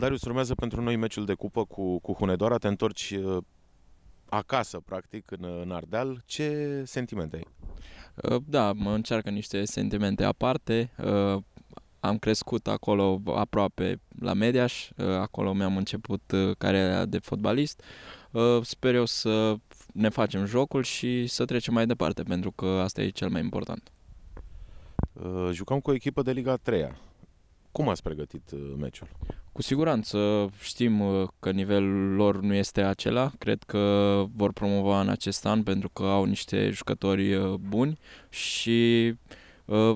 Darius, urmează pentru noi meciul de cupă cu, cu Hunedoara. Te întorci uh, acasă, practic, în, uh, în Ardeal. Ce sentimente ai? Uh, da, mă încearcă niște sentimente aparte. Am crescut acolo aproape la Mediaș, acolo mi-am început cariera de fotbalist. Sper eu să ne facem jocul și să trecem mai departe, pentru că asta e cel mai important. Jucam cu o echipă de Liga 3 cum ați pregătit uh, meciul? Cu siguranță știm uh, că nivelul lor nu este acela. Cred că vor promova în acest an pentru că au niște jucători uh, buni și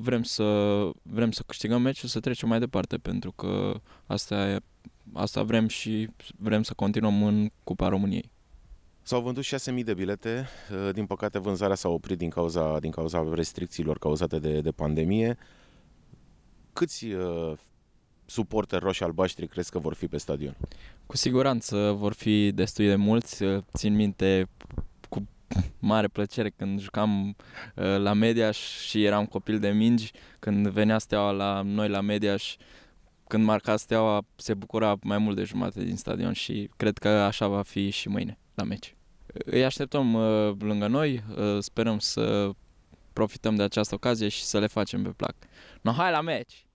vrem să, vrem să câștigăm meciul, să trecem mai departe pentru că asta, e, asta vrem și vrem să continuăm în Cupa României. S-au vândut 6.000 de bilete, din păcate vânzarea s-a oprit din cauza, din cauza restricțiilor cauzate de, de pandemie câți uh, suporteri roșii albaștri crezi că vor fi pe stadion? Cu siguranță vor fi destui de mulți. Uh, țin minte cu mare plăcere când jucam uh, la Mediaș și eram copil de mingi, când venea steaua la noi la Mediaș, când marca steaua, se bucura mai mult de jumate din stadion și cred că așa va fi și mâine la meci. Îi așteptăm uh, lângă noi, uh, sperăm să profităm de această ocazie și să le facem pe plac. No, hai la meci!